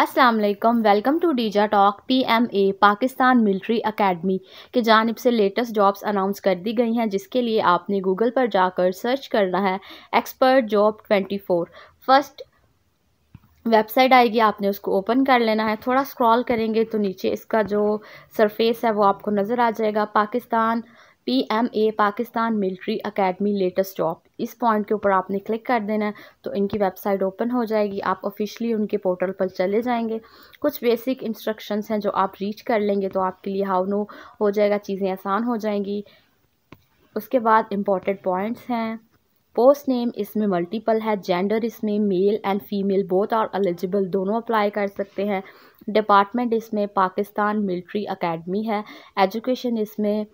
अस्सलाम वालेकुम welcome to डीजा talk PMA Pakistan military academy के जानब से लेटेस्ट जॉब्स अनाउंस कर दी गई हैं जिसके लिए आपने गूगल पर जाकर सर्च करना है एक्सपर्ट जॉब 24 फर्स्ट वेबसाइट आएगी आपने उसको ओपन कर लेना है थोड़ा स्क्रॉल करेंगे तो नीचे इसका जो सरफेस है वो आपको नज़र आ जाएगा Pakistan P M A Pakistan military academy latest job इस पॉइंट के ऊपर आपने क्लिक कर देना है तो इनकी वेबसाइट ओपन हो जाएगी आप ऑफिशियली उनके पोर्टल पर चले जाएंगे कुछ बेसिक इंस्ट्रक्शंस हैं जो आप रीच कर लेंगे तो आपके लिए हाउ नो हो जाएगा चीज़ें आसान हो जाएंगी उसके बाद इम्पोर्टेंट पॉइंट्स हैं पोस्ट नेम इसमें मल्टीपल है जेंडर इसमें male and female both are eligible दोनों अप्लाई कर सकते हैं डिपार्टमेंट इसमें पाकिस्तान मिलिट्री अकेडमी है एजुकेशन इसमें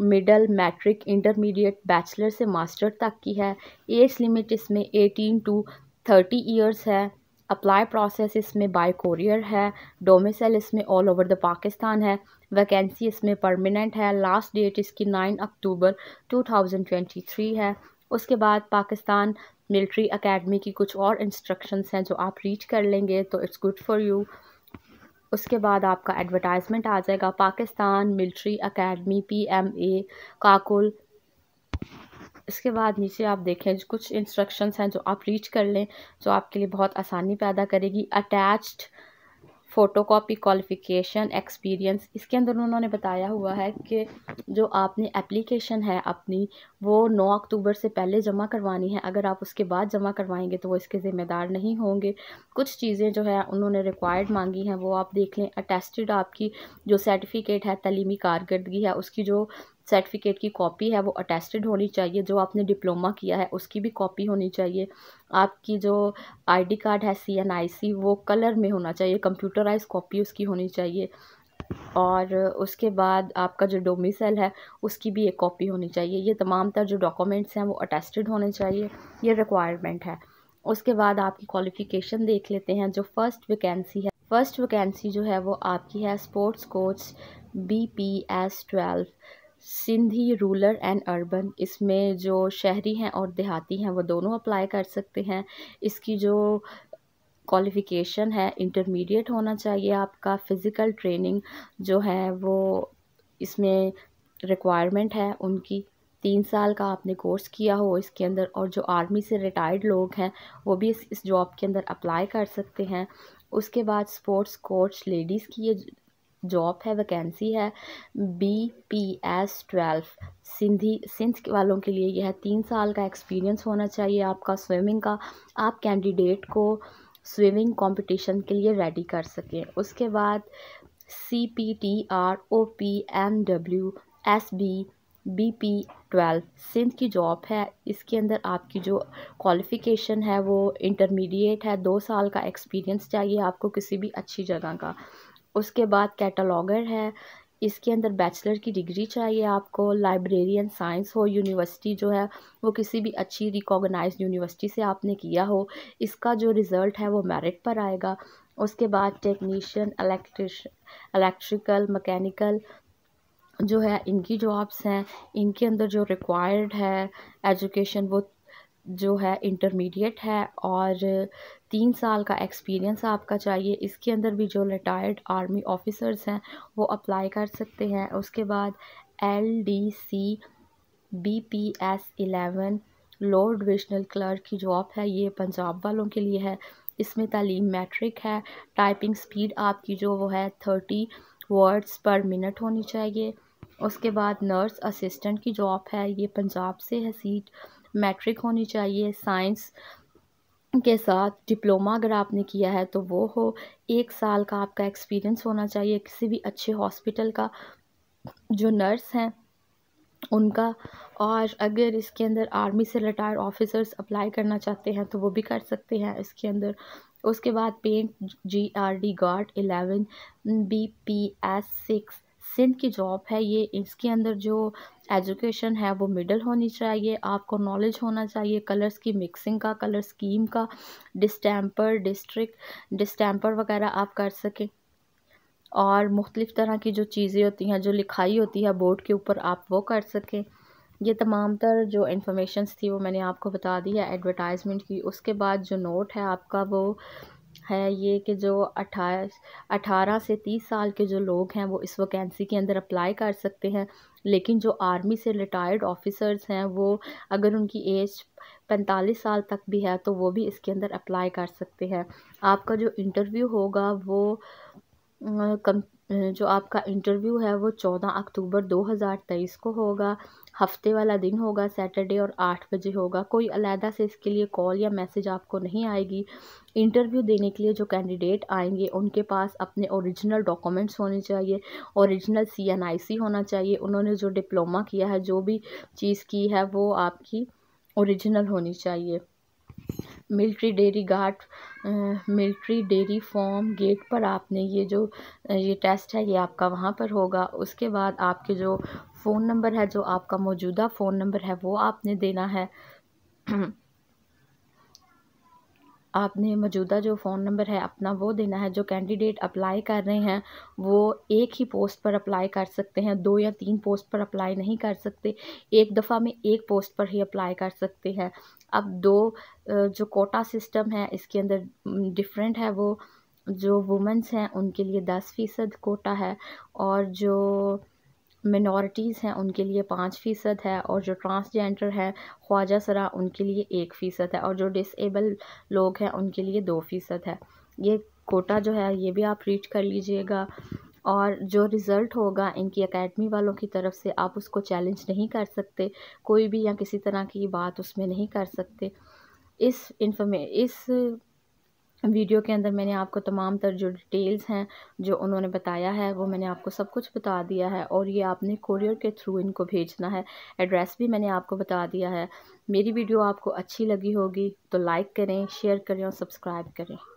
मिडल मैट्रिक इंटरमीडिएट बैचलर से मास्टर तक की है एज लिमिट इसमें एटीन टू थर्टी ईयर्स है अप्लाई प्रोसेस इसमें बाय कोरियर है डोमिसल इसमें ऑल ओवर द पाकिस्तान है वैकेंसी इसमें परमानेंट है लास्ट डेट इसकी nine October two thousand twenty three है उसके बाद पाकिस्तान मिल्ट्री अकेडमी की कुछ और इंस्ट्रक्शंस हैं जो आप रीच कर लेंगे तो इट्स गुड फॉर यू उसके बाद आपका एडवर्टाइजमेंट आ जाएगा Pakistan military academy PMA Kakul इसके बाद नीचे आप देखें कुछ इंस्ट्रक्शंस हैं जो आप रीच कर लें जो आपके लिए बहुत आसानी पैदा करेगी attached photo copy qualification experience इसके अंदर उन्होंने बताया हुआ है कि जो आपने एप्लीकेशन है अपनी वो नौ अक्टूबर से पहले जमा करवानी है अगर आप उसके बाद जमा करवाएंगे तो वो इसके ज़िम्मेदार नहीं होंगे कुछ चीज़ें जो है उन्होंने रिक्वायर्ड मांगी हैं वो आप देख लें अटेस्टेड आपकी जो सर्टिफिकेट है तलीमी कारकर्दगी है उसकी जो सर्टिफिकेट की कॉपी है वो अटेस्टेड होनी चाहिए जो आपने डिप्लोमा किया है उसकी भी कॉपी होनी चाहिए आपकी जो आईडी कार्ड है सी एन आई सी वो कलर में होना चाहिए कंप्यूटराइज कॉपी उसकी होनी चाहिए और उसके बाद आपका जो डोमिसल है उसकी भी एक कॉपी होनी चाहिए ये तमाम तर जो डॉक्यूमेंट्स हैं वो अटेस्टेड होने चाहिए ये रिक्वायरमेंट है उसके बाद आपकी क्वालिफ़िकेशन देख लेते हैं जो फ़र्स्ट वैकेंसी है फ़र्स्ट वैकेंसी जो है वो आपकी है sports coach B P S twelve Sindhi rural and urban इसमें जो शहरी हैं और देहाती हैं वो दोनों अप्लाई कर सकते हैं इसकी जो क्वालिफ़िकेशन है इंटरमीडिएट होना चाहिए आपका फ़िज़िकल ट्रेनिंग जो है वो इसमें रिक्वायरमेंट है उनकी तीन साल का आपने कोर्स किया हो इसके अंदर और जो आर्मी से रिटायर्ड लोग हैं वो भी इस इस जॉब के अंदर अप्लाई कर सकते हैं उसके बाद स्पोर्ट्स कोच लेडीज़ की ये जॉब है वैकेंसी है B P S twelve Sindhi Sindh वालों के लिए यह तीन साल का एक्सपीरियंस होना चाहिए आपका स्विमिंग का आप कैंडिडेट को स्विमिंग कंपटीशन के लिए रेडी कर सकें उसके बाद C P T R O P M W S B B P twelve Sindh की जॉब है इसके अंदर आपकी जो क्वालिफ़िकेशन है वो इंटरमीडिएट है दो साल का एक्सपीरियंस चाहिए आपको किसी भी अच्छी जगह का उसके बाद कैटलॉगर है इसके अंदर बैचलर की डिग्री चाहिए आपको लाइब्रेरियन साइंस हो यूनिवर्सिटी जो है वो किसी भी अच्छी रिकॉगनाइज यूनिवर्सिटी से आपने किया हो इसका जो रिज़ल्ट है वो मेरिट पर आएगा उसके बाद टेक्नीशियन इलेक्ट्रिश इलेक्ट्रिकल मकैनिकल जो है इनकी जॉब्स हैं इनके अंदर जो रिक्वायर्ड है एजुकेशन वो जो है इंटरमीडिएट है और तीन साल का एक्सपीरियंस आपका चाहिए इसके अंदर भी जो रिटायर्ड आर्मी ऑफिसर्स हैं वो अप्लाई कर सकते हैं उसके बाद L D C B P S eleven lower divisional clerk की जॉब है ये पंजाब वालों के लिए है इसमें तालीम मैट्रिक है टाइपिंग स्पीड आपकी जो वो है थर्टी वर्ड्स पर मिनट होनी चाहिए उसके बाद नर्स असिस्टेंट की जॉब है ये पंजाब से है सीट मैट्रिक होनी चाहिए साइंस के साथ डिप्लोमा अगर आपने किया है तो वो हो एक साल का आपका एक्सपीरियंस होना चाहिए किसी भी अच्छे हॉस्पिटल का जो नर्स हैं उनका और अगर इसके अंदर आर्मी से रिटायर्ड ऑफिसर्स अप्लाई करना चाहते हैं तो वो भी कर सकते हैं इसके अंदर उसके बाद पेंट G R D guard eleven B P S six Sindh की जॉब है ये इसके अंदर जो एजुकेशन है वो मिडल होनी चाहिए आपको नॉलेज होना चाहिए कलर्स की मिक्सिंग का कलर स्कीम का डिस्टैम्पर डिस्ट्रिक्ट डिस्टैम्पर वगैरह आप कर सकें और मुख्तलिफ़ तरह की जो चीज़ें होती हैं जो लिखाई होती है बोर्ड के ऊपर आप वो कर सकें ये तमाम तर जो इन्फॉर्मेशन थी वो मैंने आपको बता दी है एडवर्टाइजमेंट की उसके बाद जो नोट है आपका वो है ये कि जो अठारह अठारह से तीस साल के जो लोग हैं वो इस वैकेंसी के अंदर अप्लाई कर सकते हैं लेकिन जो आर्मी से रिटायर्ड ऑफिसर्स हैं वो अगर उनकी एज पैंतालीस साल तक भी है तो वो भी इसके अंदर अप्लाई कर सकते हैं आपका जो इंटरव्यू होगा वो कम जो आपका इंटरव्यू है वो चौदह अक्टूबर दो हज़ार तेईस को होगा हफ्ते वाला दिन होगा सैटरडे और आठ बजे होगा कोई अलहदा से इसके लिए कॉल या मैसेज आपको नहीं आएगी इंटरव्यू देने के लिए जो कैंडिडेट आएंगे उनके पास अपने ओरिजिनल डॉक्यूमेंट्स होने चाहिए ओरिजिनल सी होना चाहिए उन्होंने जो डिप्लोमा किया है जो भी चीज़ की है वो आपकी ओरिजिनल होनी चाहिए military dairy guard military dairy form gate पर आपने ये जो ये टेस्ट है ये आपका वहाँ पर होगा उसके बाद आपके जो फ़ोन नंबर है जो आपका मौजूदा फ़ोन नंबर है वो आपने देना है आपने मौजूदा जो फ़ोन नंबर है अपना वो देना है जो कैंडिडेट अप्लाई कर रहे हैं वो एक ही पोस्ट पर अप्लाई कर सकते हैं दो या तीन पोस्ट पर अप्लाई नहीं कर सकते एक दफ़ा में एक पोस्ट पर ही अप्लाई कर सकते हैं अब दो जो कोटा सिस्टम है इसके अंदर डिफरेंट है वो जो वुमेंस हैं उनके लिए दस फ़ीसद कोटा है और जो मिनॉरिटीज़ हैं उनके लिए पाँच फ़ीसद है और जो ट्रांसजेंडर है ख्वाजा सरा उनके लिए एक फ़ीसद है और जो डिसेबल लोग हैं उनके लिए दो फ़ीसद है ये कोटा जो है ये भी आप रीच कर लीजिएगा और जो रिज़ल्ट होगा इनकी एकेडमी वालों की तरफ से आप उसको चैलेंज नहीं कर सकते कोई भी या किसी तरह की बात उसमें नहीं कर सकते इस इन्फॉर्मे इस वीडियो के अंदर मैंने आपको तमाम तर जो डिटेल्स हैं जो उन्होंने बताया है वो मैंने आपको सब कुछ बता दिया है और ये आपने कोरियर के थ्रू इनको भेजना है एड्रेस भी मैंने आपको बता दिया है मेरी वीडियो आपको अच्छी लगी होगी तो लाइक करें शेयर करें और सब्सक्राइब करें